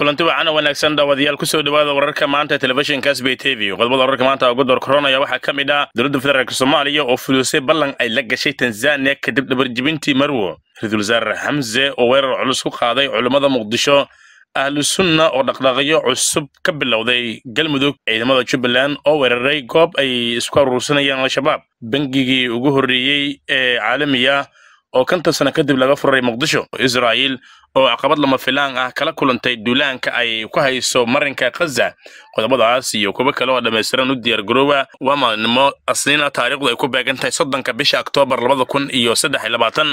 kulanti wacaana wanaagsan dhaawadayaal kusoo dhawaada wararka maanta telefishinka sb t v qodobada wararka maanta ugu door doorkoronaya waxaa ka mid ah dowladda federaalk soomaaliya oo fulusay ballan ay la gashay tanzaniya kadib dhabarjibintii marwo ra-iisul wasaare xamse oo weerar culus ku qaaday culimmada muqdisho ahlu sunna oo dhaqdhaqyo cusub ka bilowday galmudug ciidamada jubbaland oo weeraray goob ay isku aruursanayaan al-shabaab bangigii ugu horreeyey ee caalamiya ah oo konton sano kadib laga furaray muqdisho israa'iil oo caqabad lama filaan ah kala kulantay duulaanka ay ku hayso marinka khaza qodobadaas iyo kuwo kale oo dhammaystiran u diyaargaroowa waa maalnimo asniina taariikhdu ay ku beegantahay soddonka bisha oktoobar labada kun iyo saddex iyo labaatan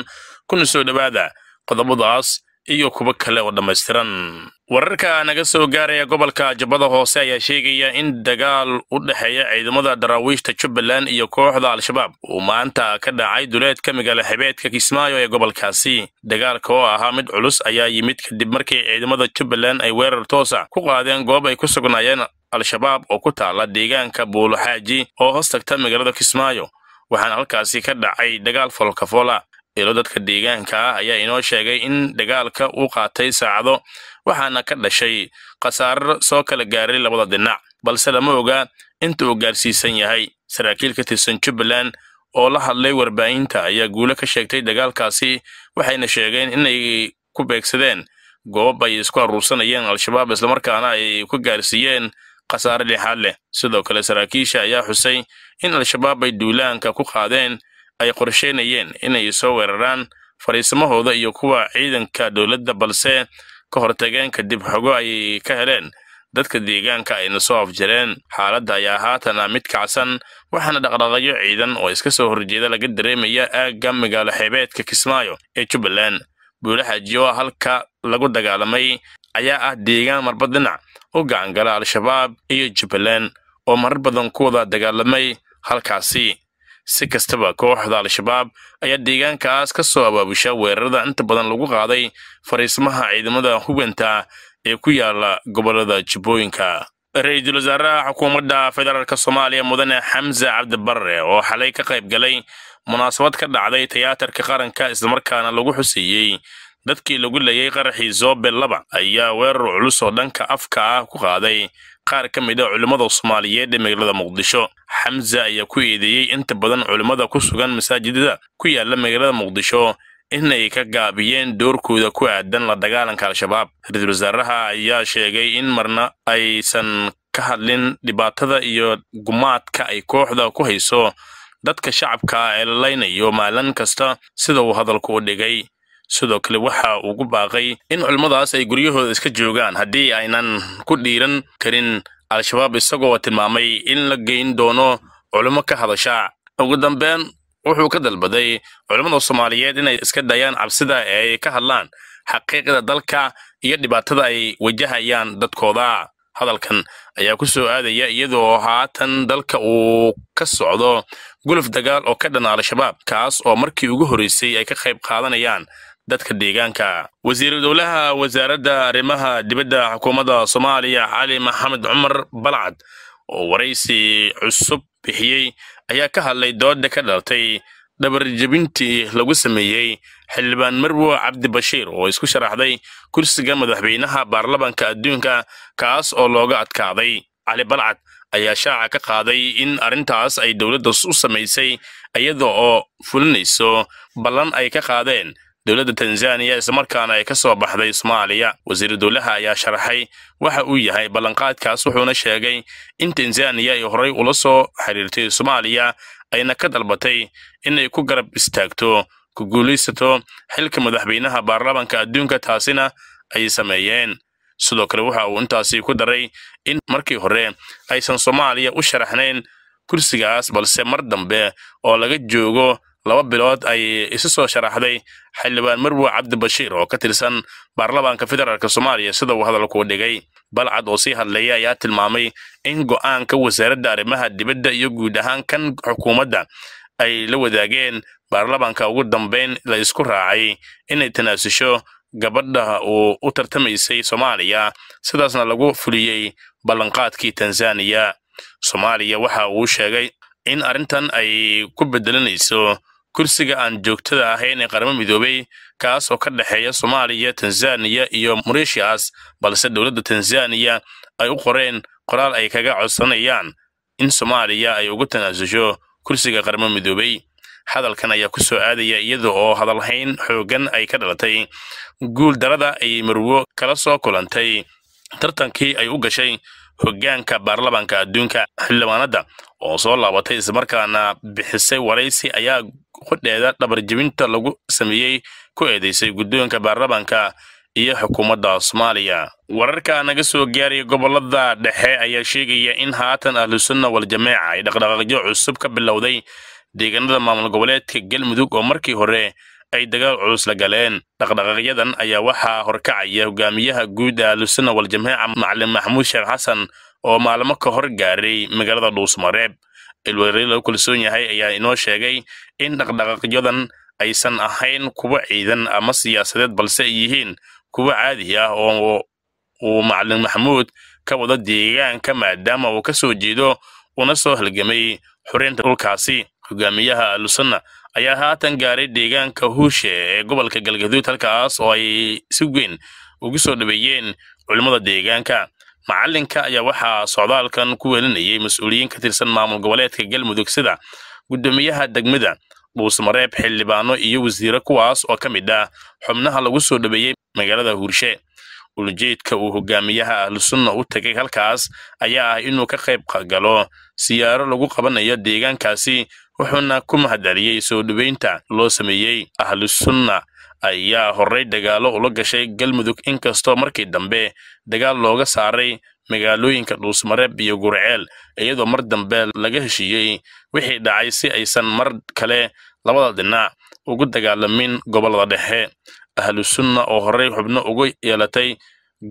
kuna soo dhowaada qodobadaas iyo kuwo kale oo dhammaystiran wararka naga soo gaaraya gobolka jabada hoose ayaa sheegaya in dagaal u dhexeeya ciidamada daraawiishta jubbaland iyo kooxda al-shabaab uu maanta ka dhacay duleedka magaalaxibeedka ah kismaayo ee gobolkaasi dagaalka oo ahaa mid culus ayaa yimid kadib markii ciidamada jubbaland ay weerar toosa ah ku qaadeen goob ay ku sugnaayeen al-shabaab oo ku taala deegaanka buuluxaaji oo hoos tagta magaalada kismaayo waxaana halkaasi ka dhacay dagaal foolkafoola ilo dadka deegaanka ah ayaa inoo sheegay in dagaalka uu qaatay saacado waxaana ka dhashay khasaaro soo kala gaaray labada dhinac balse lama oga inta uu gaarsiisan yahay saraakiil ka tirsan jubbaland oo la hadlay warbaahinta ayaa guulo ka sheegtay dagaalkaasi waxayna sheegeen inay ku beegsadeen goob ay isku aruursanayeen al-shabaab islamarkaana ay ku gaarsiiyeen khasaare dhexaad leh sidoo kale saraakiisha ayaa xusay in al-shabaab ay duulaanka ku qaadeen ay qorsheynayeen inay soo weeraraan fariisimahooda iyo kuwa ciidanka dowladda balse ka hortageen kadib xogo ay ka heleen dadka deegaanka ayna soo afjareen xaaladda ayaa haatana ah mid kacsan waxaana dhaqdhaqayo ciidan oo iska soo horjeeda laga dareemaya aagga magaalo xeebeedka kismaayo ee jubbaland buulaxaji oo halka lagu dagaalamay ayaa ah deegaan marba dhinac u gacangala al-shabaab iyo jubbaland oo marar badan kuwada dagaalamay halkaasi si kastaba kooxda al-shabaab ayaa deegaankaas ka soo abaabusha weerarada inta badan lagu qaaday fariismaha ciidamada hubanta ee ku yaala gobollada jubbooyinka ra-iisul wasaaraha xukuumadda federaalka soomaaliya mudane xamse cabdibarre oo xalay ka qayb galay munaasabad ka dhacday tayaatarka qaranka islamarkaana lagu xuseeyey dadkii lagu layay qaraxii zoobel laba ayaa weerar culus oo dhanka afka ah ku qaaday qaar ka mid a ah culimmada soomaaliyeed ee magaalada muqdisho xamza ayaa ku eedeeyey inta badan culimmada ku sugan masaajidada ku yaalla magaalada muqdisho inay ka gaabiyeen doorkooda ku aadan la dagaalanka al-shabaab ra-iisul wasaaraha ayaa sheegay in marna aysan ka hadlin dhibaatada iyo gumaadka ay kooxda ku hayso dadka shacabka ee lalaynayo laynayo maalin kasta sida uu hadalku u dhigay sidoo kale waxa ugu baaqay in culimmadaas ay guryahooda iska joogaan haddii aynan ku dhiiran karin al-shabaab isagoo tilmaamay in la geyn doono culimmo ka hadasha ugu dambeen wuxuu ka dalbaday culimmada soomaaliyeed inay iska dayaan cabsida ee ay ka hadlaan xaqiiqda dalka iyo dhibaatada ay wajahayaan dadkooda hadalkan ayaa ku soo aadaya iyadoo haatan dalka uu ka socdo guluf dagaal oo ka dhan al-shabaab kaas oo markii ugu horreysay ay ka qayb qaadanayaan dadka deegaanka wasiiru dowlaha wasaaradda arrimaha dibadda xukuumadda soomaaliya cali maxamed cumar balcad oo waraysi cusub bixiyey ayaa ka hadlay dooda ka dhalatay dhabarjebintii lagu sameeyey xildhibaan marwo cabdibashiir oo isku sharaxday kursiga madaxweynaha baarlamanka adduunka kaas oo looga adkaaday cali balcad ayaa shaaca ka qaaday in arrintaas ay dowladda u samaysay iyada oo fulinayso ballan ay ka qaadeen dowladda tanzaniya islamarkaana ay ka soo baxday soomaaliya wasiir dowlaha ayaa sharaxay waxa uu yahay ballanqaadkaas wuxuuna sheegay in tanzaniya ay horay ula soo xidhiirtay soomaaliya ayna ka dalbatay inay ku garab istaagto ku guulaysato xilka madaxweynaha baarlamanka adduunka taasina ay sameeyeen sidoo kale waxa uu intaasi ku daray in markii hore aysan soomaaliya u sharaxnayn kursigaas balse mar dambe oo laga joogo laba bilood ay isu soo sharaxday xildhibaan marwe cabdibashiir oo ka tirsan baarlamaanka federaalka soomaaliya sida uu hadalku dhigay balcad oo sii hadlaya ayaa tilmaamay in go'aanka wasaaradda arrimaha dibadda iyo guud ahaan kan xukuumadda ay la wadaageen baarlamaanka ugu dambayn la isku raacay inay tanaasusho gabadha uu u tartamaysay soomaaliya sidaasna lagu fuliyey ballanqaadkii tanzaniya soomaaliya waxa uu sheegay in arrintan ay ku bedelanayso kursiga aan joogtada ahayn ee qaramo midoobey kaas oo ka dhexeeya soomaaliya tanzaniya iyo morishas balse dowladda tanzaniya ay u qoreen qoraal ay kaga codsanayaan in soomaaliya ay ugu tanaasusho kursiga qaramo midoobey hadalkan ayaa ku soo aadaya iyada oo hadalhayn xooggan ay ka dhalatay guul darada ay marwo kala soo kulantay tartankii ay u gashay hoggaanka baarlamaanka adduunka xildhibaanada oo soo laabatay islamarkaana bixisay waraysi ayaa qodheeda dhabarjebinta lagu sameeyey ku eedeysay guddoonka baarlamaanka iyo xukuumadda soomaaliya wararka naga soo gaaraya gobolada dhexe ayaa sheegaya in haatan ahlusunna waljamaaca ay dhaqdhaqaaqyo cusub ka bilowday deegaanada maamul goboleedka galmudug oo markii hore ay dagaal culus la galeen dhaqdhaqaaqyadan ayaa waxaa horkacaya hogaamiyaha guud aalusana waljamhiica macalin maxamuud sheekh xasan oo maalmo ka hor gaaray magaalada dhuusmareeb ilwareer lagu kalsoon yahay ayaa inoo sheegay in dhaqdhaqaaqyadan aysan ahayn kuwa ciidan ama siyaasadeed balse ay yihiin kuwa caadi ah oo uu macalin maxamuud ka wada deegaanka maadaama uu ka soo jeedo una soo halgamay xoreynta dhulkaasi hogaamiyaha alusanna ayaa haatan gaaray deegaanka huushe ee gobolka galgaduud halkaas oo ay si weyn ugu soo dhaweeyeen culimmada deegaanka macalinka ayaa waxaa socdaalkan ku welinayay mas-uuliyiin ka tirsan maamul goboleedka galmudug sida guddoomiyaha degmada buusmareeb xildhibaano iyo wasiiro kuwaas oo ka mid ah xubnaha lagu soo dhaweeyey magaalada huurshe ulujeedka uu hogaamiyaha ahlusunna u tegay halkaas ayaa ah inuu ka qayb galo siyaaro lagu qabanayo deegaankaasi wuxuuna ku mahadceliyey soo dhoweynta loo sameeyey ahlusunna ayaa horey dagaallo ula gashay galmudug inkastoo markii dambe dagaal looga saaray magaalooyinka dhuusmareeb iyo gurceel iyadoo mar dambe laga heshiiyey wixii dhacay si aysan mar kale labada dhinac ugu dagaalamin gobollada dhexe ahlusunna oo horay xubno uga yeelatay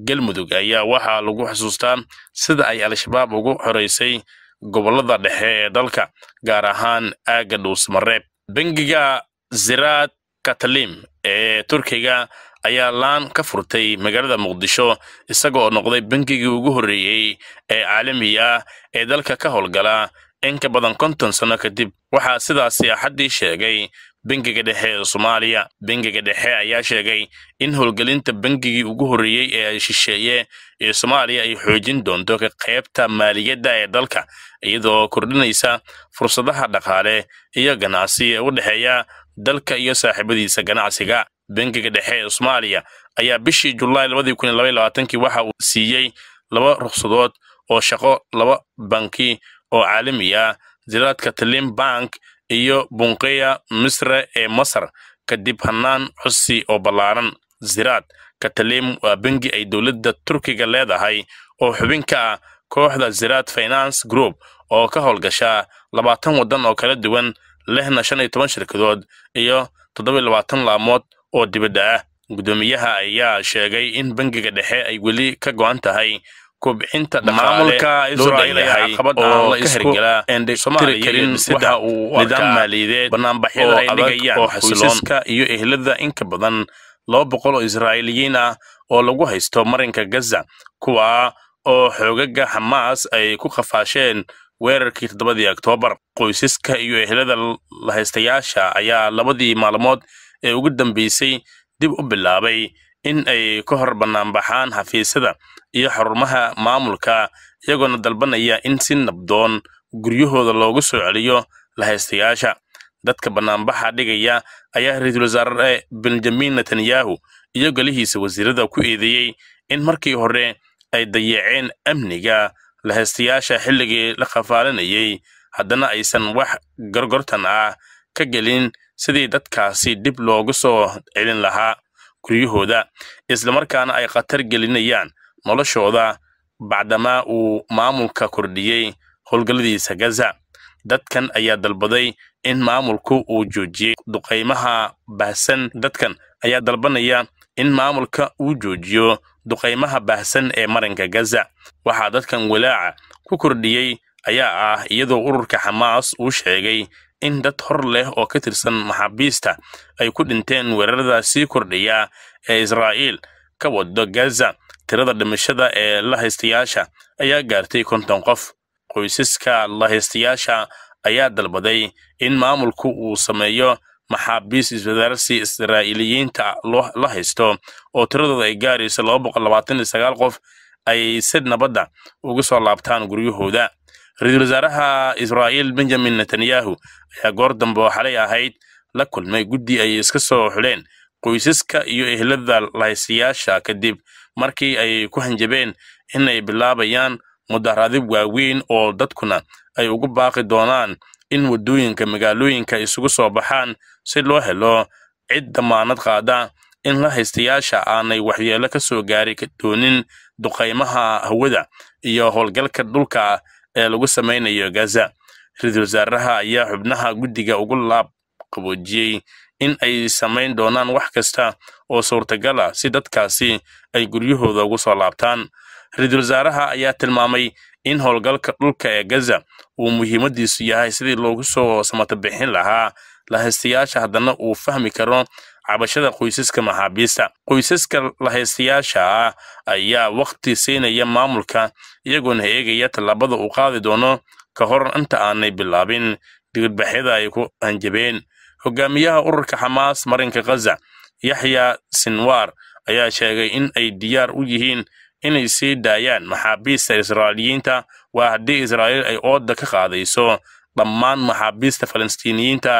galmudug ayaa waxaa lagu xusuustaa sida ay al-shabaab ugu xoraysay gobollada dhexe ee dalka gaar ahaan aagga dhuusmareeb bangiga ziraad katalim ee turkiga ayaa laan ka furtay magaalada muqdisho isagoo noqday bengigii ugu horreeyey ee caalami ah ee dalka ka howlgala in ka badan konton sanno kadib waxaa sidaasi axaddii sheegay bangiga dhexe ee soomaaliya bengiga dhexe ayaa sheegay in howlgelinta bangigii ugu horreeyey ee shisheeye ee soomaaliya ay xoojin doonto ka qaybta maaliyadda ee dalka iyadoo kordhinaysa fursadaha dhaqaale iyo ganacsi ee u dhexeeya dalka iyo saaxiibadiisa ganacsiga bangiga dhexe ee soomaaliya ayaa bishii julaay waxa uu siiyey laba ruksadood oo shaqo laba banki oo caalami ah ziraadka taliim bank iyo bunqeya misre ee masar kadib hanaan codsi oo ballaaran ziraad katalim waa bengi ay dowladda turkiga leedahay oo xubin ka ah kooxda ziraad finance group oo ka howlgasha labaatan waddan oo kala duwan lehna shan iyo toban shirkadood iyo toddobiyo labaatan laamood oo dibadda ah guddoomiyaha ayaa sheegay in bengiga dhexe ay weli ka go'an tahay kobcinta dhaqaale Israa'iil ayaa caqabad aan ah la isku endhigtiri uu nidaam maaliyadeed banaanbaxyada ay dhigayaan qoysaska iyo ehlada inka badan laba boqol oo israa'iiliyiin ah oo lagu haysto marinka gaza kuwa oo xoogaga xamaas ay ku khafaasheen weerarkii toddobadii oktoobar qoysaska iyo ehlada haystayaasha ayaa labadii maalmood ee ugu dambeysay dib u bilaabay in ay ka hor bannaanbaxaan xafiisyada iyo xarumaha maamulka iyagoona dalbanaya in si nabdoon guryahooda loogu soo celiyo lahaystayaasha dadka bannaanbaxa dhigaya ayaa ra-iisul wasaare benjamin netanyahu iyo galihiisa wasiirada ku eedeeyey in markii hore ay dayaceen amniga lahaystayaasha xilligii la khafaalinayay haddana aysan wax gorgortan ah ka gelin sidii dadkaasi dib loogu soo celin lahaa guryahooda islamarkaana ay khatar gelinayaan noloshooda bacdama uu maamulka kordhiyey howlgalladiisa gaza dadkan ayaa dalbaday in maamulku uu joojiyey duqaymaha baahsan dadkan ayaa dalbanaya in maamulka uu joojiyo duqaymaha baahsan ee maranka gaza waxaa dadkan walaaca ku kordhiyey ayaa ah iyadoo ururka xamaas uu sheegay in dad hor leh oo ka tirsan maxaabiista ay ku dhinteen weerarada sii kordhiya ee israa'iil ka wado gaza tirada dhimashada ee la haystayaasha ayaa gaartay konton qof qoysaska haystayaasha ayaa dalbaday in maamulku uu sameeyo maxaabiis iswadaarsi israa'iiliyiinta la haysto oo tiradooda ay gaarayso laba iyo sagaal qof ay si nabadda ah uga soo laabtaan guryahooda ra-iisul wasaaraha israa'iil benjamin netanyahu ayaa goor dambe oo xalay ahayd la kulmay guddi ay iska soo xuleen qoysaska iyo ehlada lahaysayaasha kadib markii ay ku hanjabeen inay bilaabayaan mudaharaadi waaweyn oo dadkuna ay ugu baaqi doonaan in waddooyinka magaalooyinka isugu soo baxaan si loo helo cid damaanad qaada in la haystayaasha aanay waxyeello ka soo gaari doonin duqaymaha hawada iyo howlgalka dhulka ee lagu samaynayo gaza ra-iisul wasaaraha ayaa xubnaha guddiga ugu laab qaboojiyey in ay samayn doonaan wax kasta oo suurtagal ah si dadkaasi ay guryahooda ugu soo laabtaan ra-iisul wasaaraha ayaa tilmaamay in howlgalka dhulka ee gaza uu muhiimaddiisu yahay sidii loogu soo samatabixin lahaa lahaystayaasha haddana uu fahmi karo cabashada qoysaska maxaabiista qoysaska lahaystayaasha ah ayaa wakhti siinaya maamulka iyagoona eegaya tallaabada uu qaadi doono ka hor inta aanay bilaabin digidbaxyada ay ku hanjabeen hogaamiyaha ururka xamaas marinka khaza yaxya sinwar ayaa sheegay in ay diyaar u yihiin inay sii daayaan maxaabiista israa'iiliyiinta waa haddii israa'iil ay oodda ka qaadayso dhammaan maxaabiista falastiiniyiinta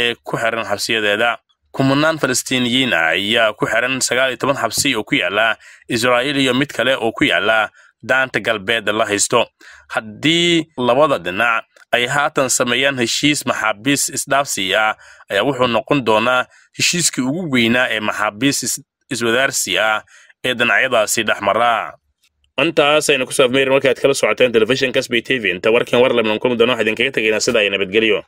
ee ku xiran xabsiyadeeda kumanaan falastiiniyiin ah ayaa ku xihan sagaal iyo toban xabsi oo ku yaala israa'iil iyo mid kale oo ku yaala daanta galbeed la haysto haddii labada dhinac ay haatan sameeyaan heshiis maxaabiis ah ayaa wuxuu noqon doonaa heshiiskii ugu weynaa ee maxaabiis iswadaarsi ah ee dhinacyadaasi dhexmara intaasaynu kusaafmayr markaad kala socoteen telefishinka sb t v inta warkan warlamnankulmi doona waxaa idinkaga tegaynaa sidaa iyo nabadgelyo